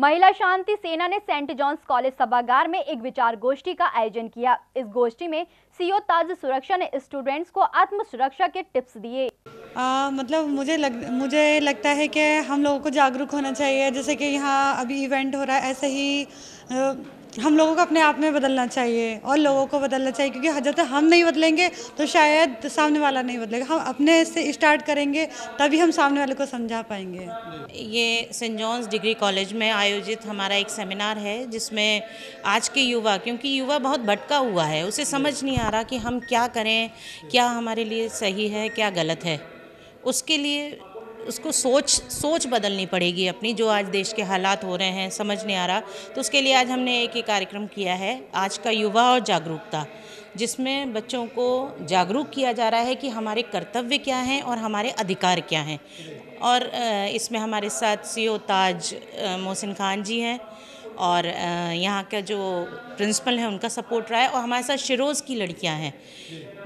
महिला शांति सेना ने सेंट जॉन्स कॉलेज सभागार में एक विचार गोष्ठी का आयोजन किया इस गोष्ठी में सीओ ताज सुरक्षा ने स्टूडेंट्स को आत्म सुरक्षा के टिप्स दिए मतलब मुझे लग मुझे लगता है कि हम लोगों को जागरूक होना चाहिए जैसे कि यहाँ अभी इवेंट हो रहा है ऐसे ही आ, हम लोगों को अपने आप में बदलना चाहिए और लोगों को बदलना चाहिए क्योंकि जब तक हम नहीं बदलेंगे तो शायद सामने वाला नहीं बदलेगा हम अपने से स्टार्ट करेंगे तभी हम सामने वाले को समझा पाएंगे ये सेंट जॉन्स डिग्री कॉलेज में आयोजित हमारा एक सेमिनार है जिसमें आज के युवा क्योंकि युवा बहुत भटका हुआ है उसे समझ नहीं आ रहा कि हम क्या करें क्या हमारे लिए सही है क्या गलत है उसके लिए उसको सोच सोच बदलनी पड़ेगी अपनी जो आज देश के हालात हो रहे हैं समझ नहीं आ रहा तो उसके लिए आज हमने एक ही कार्यक्रम किया है आज का युवा और जागरूकता जिसमें बच्चों को जागरूक किया जा रहा है कि हमारे कर्तव्य क्या हैं और हमारे अधिकार क्या हैं और इसमें हमारे साथ सी ताज मोहसिन खान जी हैं और यहाँ का जो प्रिंसिपल है उनका सपोर्ट रहा है और हमारे साथ शिरोज़ की लड़कियाँ हैं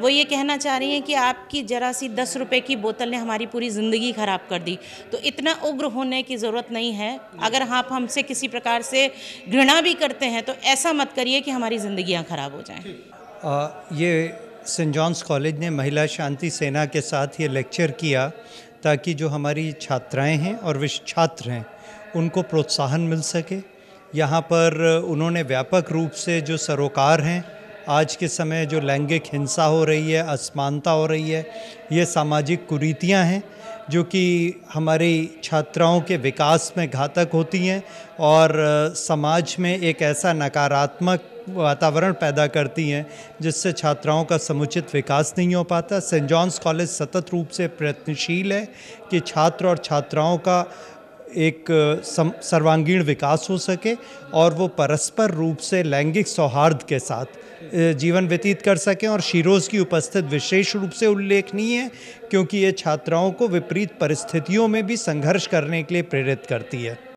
वो ये कहना चाह रही हैं कि आपकी ज़रा सी दस रुपये की बोतल ने हमारी पूरी ज़िंदगी ख़राब कर दी तो इतना उग्र होने की ज़रूरत नहीं है अगर आप हमसे किसी प्रकार से घृणा भी करते हैं तो ऐसा मत करिए कि हमारी ज़िंदियाँ ख़राब हो जाएँ ये सेंट जॉन्स कॉलेज ने महिला शांति सेना के साथ ये लेक्चर किया ताकि जो हमारी छात्राएं हैं और विश्व छात्र हैं उनको प्रोत्साहन मिल सके यहाँ पर उन्होंने व्यापक रूप से जो सरोकार हैं आज के समय जो लैंगिक हिंसा हो रही है असमानता हो रही है ये सामाजिक कुरीतियाँ हैं जो कि हमारी छात्राओं के विकास में घातक होती हैं और समाज में एक ऐसा नकारात्मक वातावरण पैदा करती हैं जिससे छात्राओं का समुचित विकास नहीं हो पाता सेंट जॉन्स कॉलेज सतत रूप से प्रयत्नशील है कि छात्र और छात्राओं का एक सर्वांगीण विकास हो सके और वो परस्पर रूप से लैंगिक सौहार्द के साथ जीवन व्यतीत कर सकें और शिरोज़ की उपस्थित विशेष रूप से उल्लेखनीय है क्योंकि ये छात्राओं को विपरीत परिस्थितियों में भी संघर्ष करने के लिए प्रेरित करती है